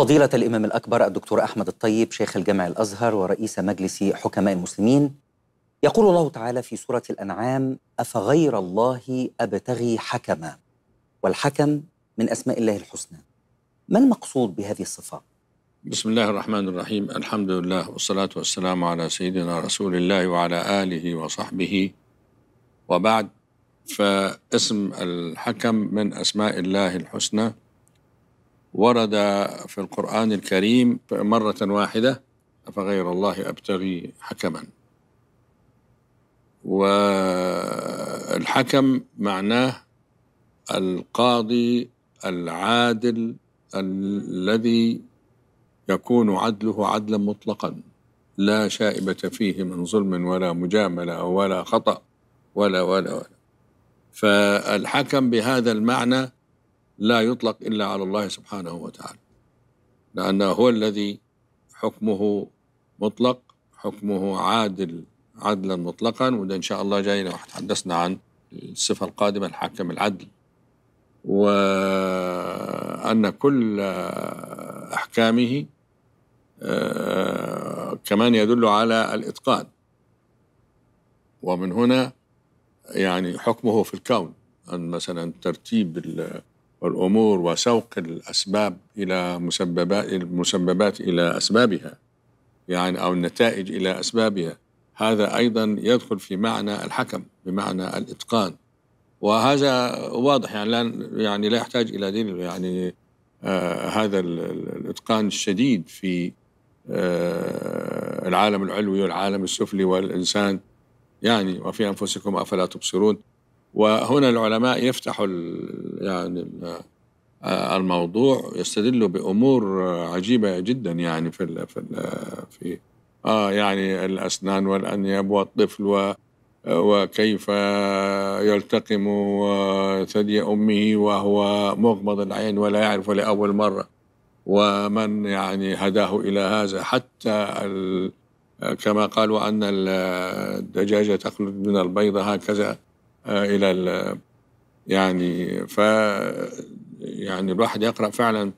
فضيلة الإمام الأكبر الدكتور أحمد الطيب شيخ الجامع الأزهر ورئيس مجلس حكماء المسلمين يقول الله تعالى في سورة الأنعام أفغير الله أبتغي حكما والحكم من أسماء الله الحسنى ما المقصود بهذه الصفة؟ بسم الله الرحمن الرحيم الحمد لله والصلاة والسلام على سيدنا رسول الله وعلى آله وصحبه وبعد فاسم الحكم من أسماء الله الحسنى ورد في القرآن الكريم مرة واحدة أفغير الله أبتغي حكما والحكم معناه القاضي العادل الذي يكون عدله عدلا مطلقا لا شائبة فيه من ظلم ولا مجاملة ولا خطأ ولا ولا ولا فالحكم بهذا المعنى لا يطلق إلا على الله سبحانه وتعالى لأنه هو الذي حكمه مطلق حكمه عادل عدلا مطلقا وده إن شاء الله جاينا وتحدثنا عن الصفة القادمة الحاكم العدل وأن كل أحكامه آه، كمان يدل على الإتقان ومن هنا يعني حكمه في الكون أن مثلا ترتيب والأمور وسوق الأسباب إلى مسببات المسببات إلى أسبابها يعني أو النتائج إلى أسبابها هذا أيضا يدخل في معنى الحكم بمعنى الإتقان وهذا واضح يعني لا يعني لا يحتاج إلى دليل يعني آه هذا الإتقان الشديد في آه العالم العلوي والعالم السفلي والإنسان يعني وفي أنفسكم أفلا تبصرون وهنا العلماء يفتحوا يعني آه، الموضوع يستدلوا بامور عجيبه جدا يعني في الـ في الـ في اه يعني الاسنان والانياب والطفل و وكيف يلتقم ثدي امه وهو مغمض العين ولا يعرف لاول مره ومن يعني هداه الى هذا حتى كما قالوا ان الدجاجه تخلد من البيضه هكذا آه، الى يعني ف يعني الواحد يقرا فعلا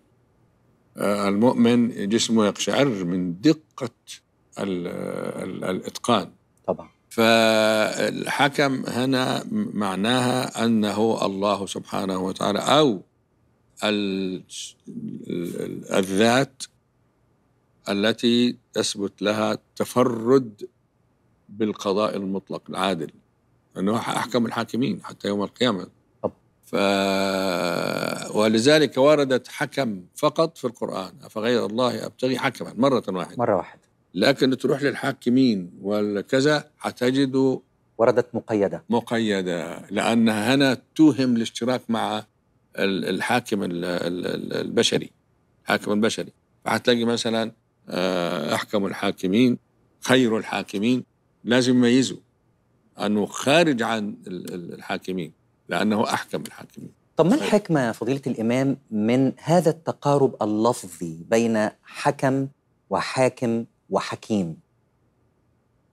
آه، المؤمن جسمه يقشعر من دقه الـ الـ الاتقان طبعا فالحكم هنا معناها انه الله سبحانه وتعالى او الذات التي تثبت لها تفرد بالقضاء المطلق العادل أنه أحكم الحاكمين حتى يوم القيامة طب. ف... ولذلك وردت حكم فقط في القرآن أفغير الله أبتغي حكما مرة واحدة مرة واحدة لكن تروح للحاكمين والكذا حتجد وردت مقيدة مقيدة لأنها هنا توهم الاشتراك مع الحاكم البشري حاكم البشري فحتلاقي مثلا آه، أحكم الحاكمين خير الحاكمين لازم يميزوا أنه خارج عن الحاكمين لأنه أحكم الحاكمين طب ما طيب. الحكمة يا فضيلة الإمام من هذا التقارب اللفظي بين حكم وحاكم وحكيم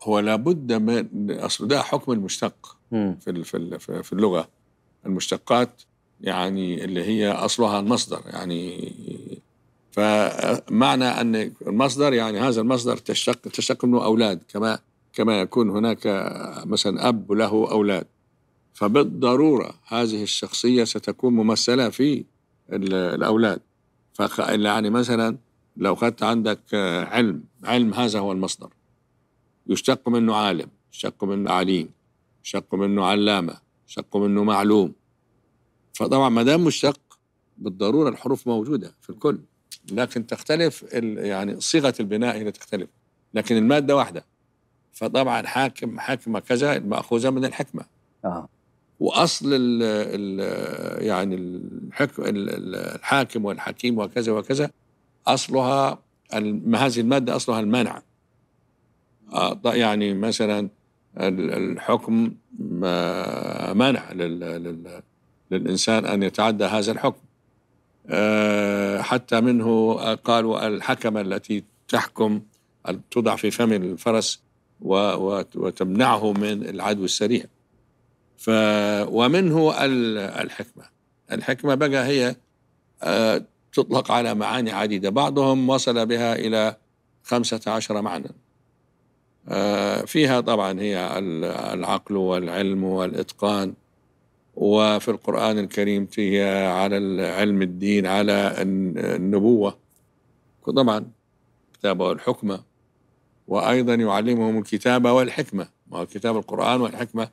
هو لابد من أصل ده حكم المشتق في في اللغة المشتقات يعني اللي هي أصلها المصدر يعني فمعنى أن المصدر يعني هذا المصدر تشتق تشتق منه أولاد كما كما يكون هناك مثلا أب له أولاد فبالضرورة هذه الشخصية ستكون ممثلة في الأولاد يعني مثلا لو خدت عندك علم علم هذا هو المصدر يشتق منه عالم يشتق منه عليم يشتق منه علامة يشتق منه معلوم فطبعا ما دام مشتق بالضرورة الحروف موجودة في الكل لكن تختلف يعني صيغة البناء هي تختلف لكن المادة واحدة فطبعا حاكم حكمه كذا ماخوذه من الحكمه آه. واصل ال ال يعني الحكم الحاكم والحكيم وكذا وكذا اصلها هذه الماده اصلها المنع يعني مثلا الحكم منع للانسان ان يتعدى هذا الحكم آه، حتى منه قالوا الحكمه التي تحكم تضع في فم الفرس وتمنعه من العدو السريع ف ومنه الحكمة الحكمة بقى هي آه، تطلق على معاني عديدة بعضهم وصل بها إلى خمسة عشر معنى آه، فيها طبعا هي العقل والعلم والإتقان وفي القرآن الكريم هي على علم الدين على النبوة طبعا كتابة الحكمة وأيضا يعلمهم الكتابة والحكمة وكتاب القرآن والحكمة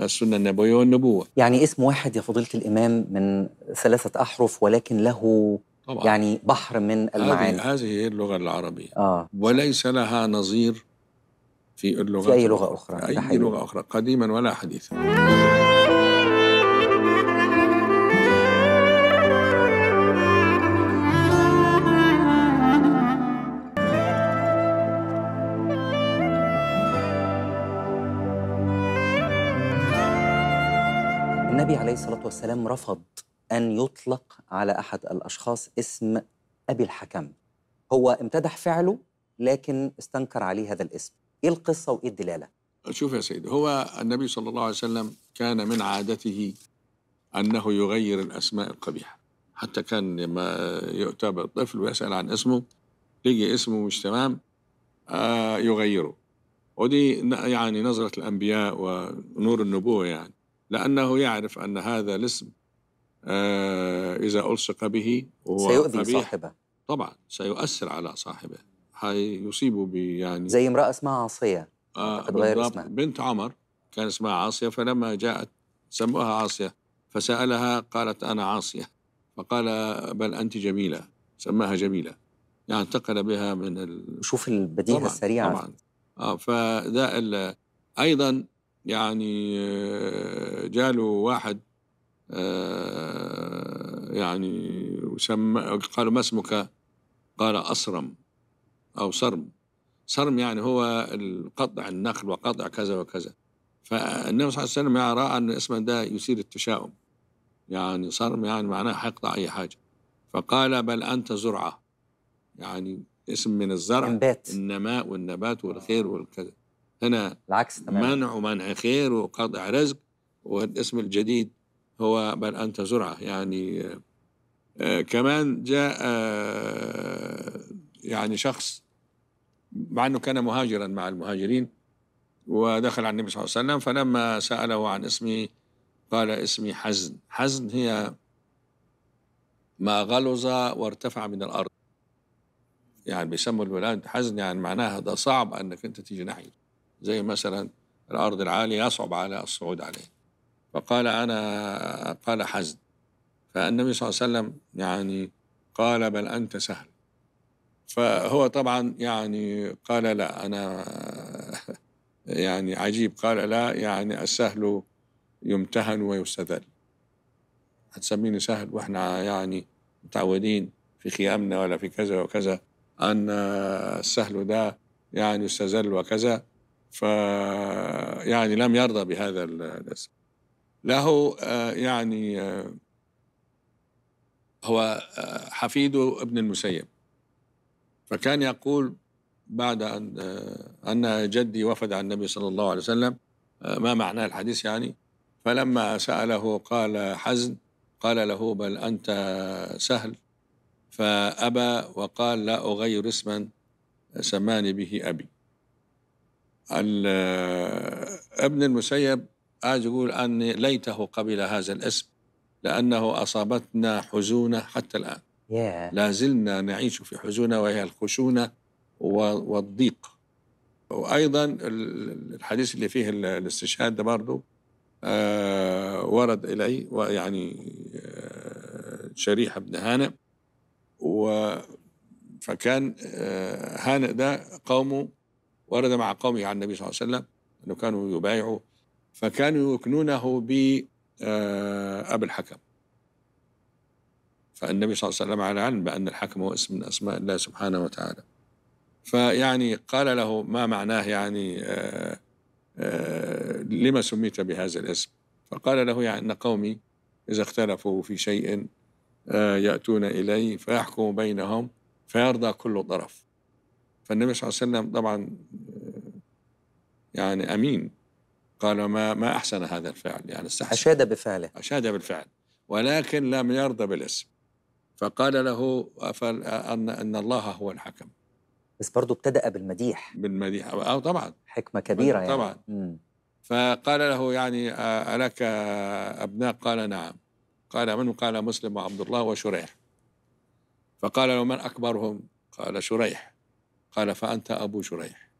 السنة النبوية والنبوة يعني اسم واحد يا فضيلة الإمام من ثلاثة أحرف ولكن له طبعا. يعني بحر من المعاني هذه هي اللغة العربية آه. وليس لها نظير في اللغة في أي لغة أخرى. أي لغة أخرى قديما ولا حديثا النبي عليه الصلاة والسلام رفض أن يطلق على أحد الأشخاص اسم أبي الحكم هو امتدح فعله لكن استنكر عليه هذا الاسم إيه القصة وإيه الدلالة؟ شوف يا سيدي هو النبي صلى الله عليه وسلم كان من عادته أنه يغير الأسماء القبيحة حتى كان لما يؤتى بالطفل ويسأل عن اسمه يجي اسمه مش تمام آه يغيره ودي يعني نظرة الأنبياء ونور النبوة يعني لأنه يعرف أن هذا الاسم آه، إذا ألصق به هو سيؤذي قبيح. صاحبه طبعا سيؤثر على صاحبه هيصيبه يعني زي امرأة اسمها عاصية آه غير اسمها بنت عمر كان اسمها عاصية فلما جاءت سموها عاصية فسألها قالت أنا عاصية فقال بل أنت جميلة سماها جميلة يعني انتقل بها من ال... شوف البديهة السريعة طبعا آه فده ال... أيضا يعني آه، جاله واحد آه، يعني وسمى قالوا ما اسمك قال أصرم أو صرم صرم يعني هو قطع النخل وقطع كذا وكذا فالنبي صلى الله عليه وسلم يعني رأى أن اسمه ده يثير التشاؤم يعني صرم يعني معناه حيقطع أي حاجة فقال بل أنت زرعة يعني اسم من الزرع النبات النماء والنبات والخير والكذا أنا العكس تماما منع ومنع خير وقطع رزق والاسم الجديد هو بل أنت زرعة يعني آه، كمان جاء آه، يعني شخص مع أنه كان مهاجرا مع المهاجرين ودخل على النبي صلى الله عليه وسلم فلما سأله عن اسمه قال اسمي حزن حزن هي ما غلظ وارتفع من الأرض يعني بيسموا الولاد حزن يعني معناها ده صعب أنك أنت تيجي ناحيته زي مثلا الأرض العاليه يصعب على الصعود عليه فقال أنا قال حزن فالنبي صلى الله عليه وسلم يعني قال بل أنت سهل فهو طبعا يعني قال لا أنا يعني عجيب قال لا يعني السهل يمتهن ويستذل هتسميني سهل واحنا يعني متعودين في خيامنا ولا في كذا وكذا أن السهل ده يعني يستذل وكذا ف يعني لم يرضى بهذا الاسم له آه، يعني آه، هو آه، حفيده ابن المسيب فكان يقول بعد أن أن جدي وفد عن النبي صلى الله عليه وسلم ما معنى الحديث يعني فلما سأله قال حزن قال له بل أنت سهل فأبى وقال لا أغير اسما سماني به أبي آه، ابن المسيب عايز يقول أن ليته قبل هذا الاسم لأنه أصابتنا حزونة حتى الآن لا زلنا نعيش في حزونة وهي الخشونة والضيق وأيضا الحديث اللي فيه الاستشهاد ده برضه آه، ورد إلي ويعني آه، شريح بن هانئ و فكان هانئ ده قومه ورد مع قومه عن النبي صلى الله عليه وسلم أنه كانوا يبايعوا فكانوا يكنونه ب آه، أبي الحكم فالنبي صلى الله عليه وسلم على علم بأن الحكم هو اسم من أسماء الله سبحانه وتعالى فيعني قال له ما معناه يعني آه، آه، لما سميت بهذا الاسم فقال له يعني أن قومي إذا اختلفوا في شيء يأتون إلي فيحكم بينهم فيرضى كل طرف فالنبي صلى الله عليه وسلم طبعا يعني امين قال ما ما احسن هذا الفعل يعني استحسن اشاد بفعله اشاد بالفعل ولكن لم يرضى بالاسم فقال له ان ان الله هو الحكم بس برضه ابتدأ بالمديح بالمديح اه طبعا حكمة كبيرة يعني طبعا يعني. فقال له يعني ألك أبناء قال نعم قال من قال مسلم وعبد الله وشريح فقال له من أكبرهم قال شريح قال فأنت أبو جريح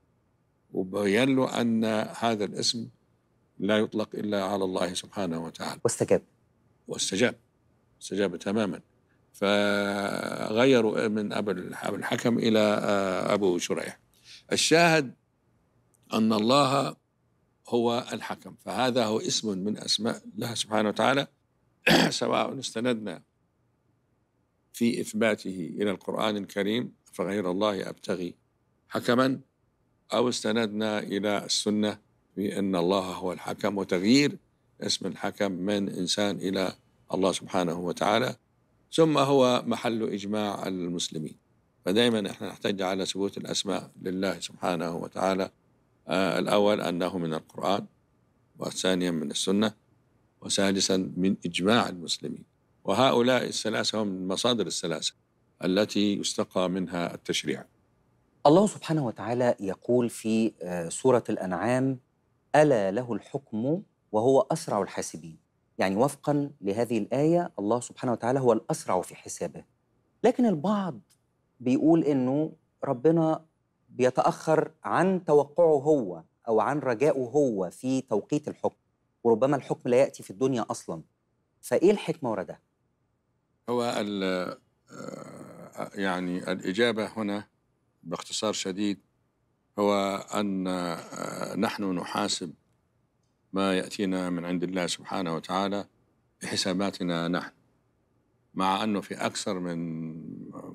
وبين له أن هذا الاسم لا يطلق إلا على الله سبحانه وتعالى واستجاب واستجاب استجاب تماما فغيروا من أبو الحكم إلى آه، أبو شريح الشاهد أن الله هو الحكم فهذا هو اسم من أسماء الله سبحانه وتعالى سواء استندنا في إثباته إلى القرآن الكريم فغير الله أبتغي حكما أو استندنا إلى السنة في أن الله هو الحكم وتغيير اسم الحكم من إنسان إلى الله سبحانه وتعالى ثم هو محل إجماع المسلمين فدائما احنا نحتاج على ثبوت الأسماء لله سبحانه وتعالى آه، الأول أنه من القرآن وثانيا من السنة وثالثا من إجماع المسلمين وهؤلاء الثلاثة هم المصادر الثلاثة التي يستقى منها التشريع الله سبحانه وتعالى يقول في آه، سورة الأنعام ألا له الحكم وهو أسرع الحاسبين يعني وفقا لهذه الآية الله سبحانه وتعالى هو الأسرع في حسابه لكن البعض بيقول إنه ربنا بيتأخر عن توقعه هو أو عن رجائه هو في توقيت الحكم وربما الحكم لا يأتي في الدنيا أصلا فإيه الحكمة وراء ده؟ هو آه، يعني الإجابة هنا باختصار شديد هو أن آه، نحن نحاسب ما يأتينا من عند الله سبحانه وتعالى بحساباتنا نحن مع أنه في أكثر من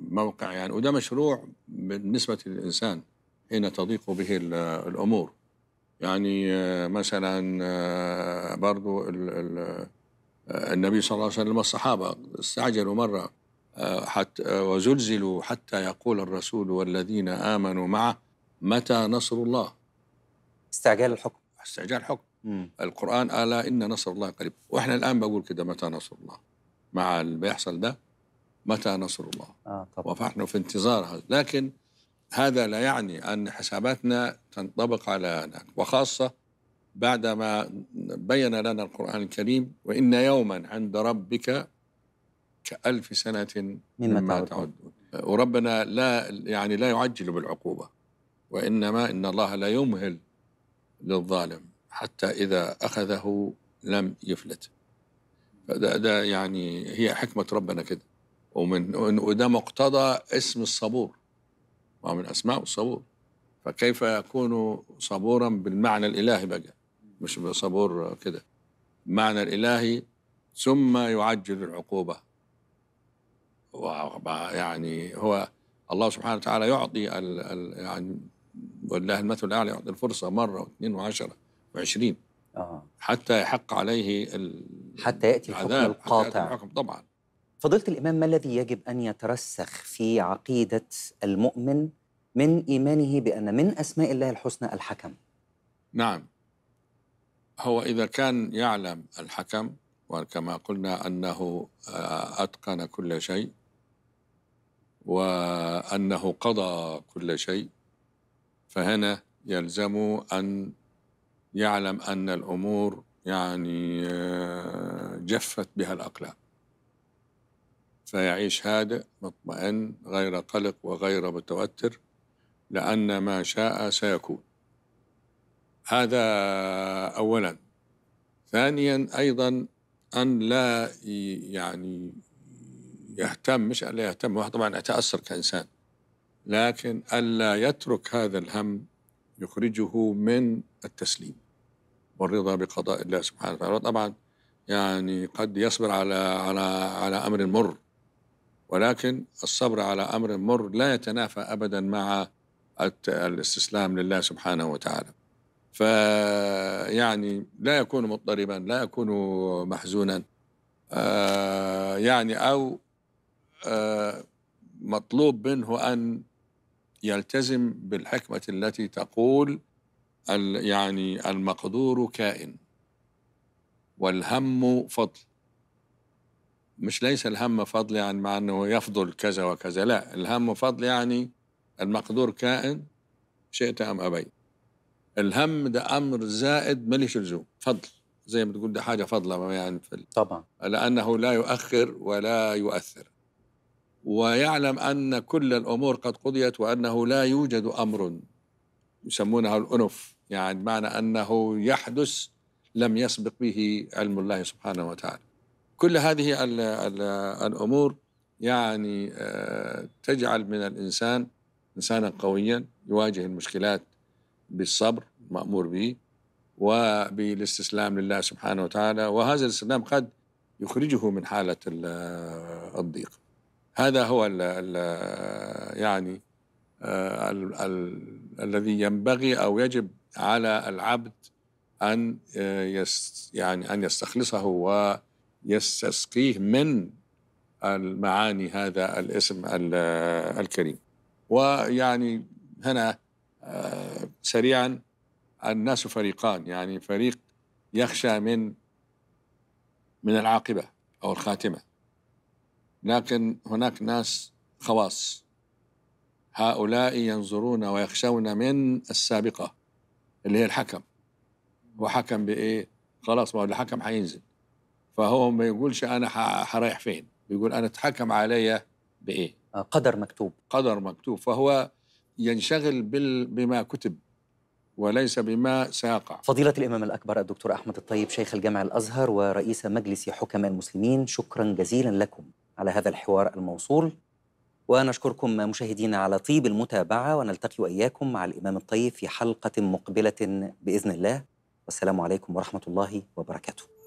موقع يعني وده مشروع بالنسبة للإنسان حين تضيق به الأمور يعني آه، مثلا آه، برضو النبي صلى الله عليه وسلم الصحابة استعجلوا مرة حتى وزلزلوا حتى يقول الرسول والذين آمنوا معه متى نصر الله استعجال الحكم استعجال الحكم مم. القرآن ألا إن نصر الله قريب وإحنا الآن بقول كده متى نصر الله مع اللي بيحصل ده متى نصر الله آه طبعا. ونحن في انتظار هذا لكن هذا لا يعني أن حساباتنا تنطبق على هناك وخاصة بعدما بين لنا القرآن الكريم وإن يوما عند ربك كألف سنة مما, مما تعدون وربنا لا يعني لا يعجل بالعقوبة وإنما إن الله لا يمهل للظالم حتى إذا أخذه لم يفلت فده ده يعني هي حكمة ربنا كده ومن وده مقتضى اسم الصبور ومن أسماء الصبور فكيف يكون صبورا بالمعنى الإلهي بقى مش صبور كده المعنى الإلهي ثم يعجل العقوبة يعني هو الله سبحانه وتعالى يعطي ال ال يعني ولله المثل الاعلى يعطي الفرصه مره واثنين وعشره وعشرين آه. حتى يحق عليه حتى ياتي الحكم القاطع حتى يأتي الحكم طبعا فضيله الامام ما الذي يجب ان يترسخ في عقيده المؤمن من ايمانه بان من اسماء الله الحسنى الحكم نعم هو اذا كان يعلم الحكم وكما قلنا انه آه، اتقن كل شيء وأنه قضى كل شيء فهنا يلزم أن يعلم أن الأمور يعني آه، جفت بها الأقلام فيعيش هادئ مطمئن غير قلق وغير متوتر لأن ما شاء سيكون هذا أولا ثانيا أيضا أن لا يعني يهتم مش ألا يهتم هو طبعا أتأثر كإنسان لكن ألا يترك هذا الهم يخرجه من التسليم والرضا بقضاء الله سبحانه وتعالى طبعا يعني قد يصبر على على على أمر مر ولكن الصبر على أمر مر لا يتنافى أبدا مع الاستسلام لله سبحانه وتعالى فيعني لا يكون مضطربا لا يكون محزونا آه يعني أو آه، مطلوب منه أن يلتزم بالحكمة التي تقول يعني المقدور كائن والهم فضل مش ليس الهم فضل يعني مع أنه يفضل كذا وكذا لا الهم فضل يعني المقدور كائن شئت أم أبيت الهم ده أمر زائد مليش لزوم فضل زي ما تقول ده حاجة فضلة يعني في طبعا لأنه لا يؤخر ولا يؤثر ويعلم أن كل الأمور قد قضيت وأنه لا يوجد أمر يسمونها الأنف يعني معنى أنه يحدث لم يسبق به علم الله سبحانه وتعالى كل هذه الـ الـ الأمور يعني آه، تجعل من الإنسان إنسانا قويا يواجه المشكلات بالصبر مأمور به وبالاستسلام لله سبحانه وتعالى وهذا الاستسلام قد يخرجه من حالة آه، الضيق هذا هو الـ الـ يعني الـ آه، الـ الذي ينبغي او يجب على العبد ان آه، يست يعني ان يستخلصه ويستسقيه من المعاني هذا الاسم آه، الكريم ويعني هنا سريعا الناس فريقان يعني فريق يخشى من من العاقبه او الخاتمه لكن هناك ناس خواص هؤلاء ينظرون ويخشون من السابقة اللي هي الحكم وحكم بإيه خلاص ما هو الحكم هينزل فهو ما يقولش أنا حرايح فين بيقول أنا اتحكم عليا بإيه قدر مكتوب قدر مكتوب فهو ينشغل بال... بما كتب وليس بما سيقع فضيلة الإمام الأكبر الدكتور أحمد الطيب شيخ الجامع الأزهر ورئيس مجلس حكماء المسلمين شكرا جزيلا لكم على هذا الحوار الموصول ونشكركم مشاهدينا على طيب المتابعة ونلتقي وإياكم مع الإمام الطيب في حلقة مقبلة بإذن الله والسلام عليكم ورحمة الله وبركاته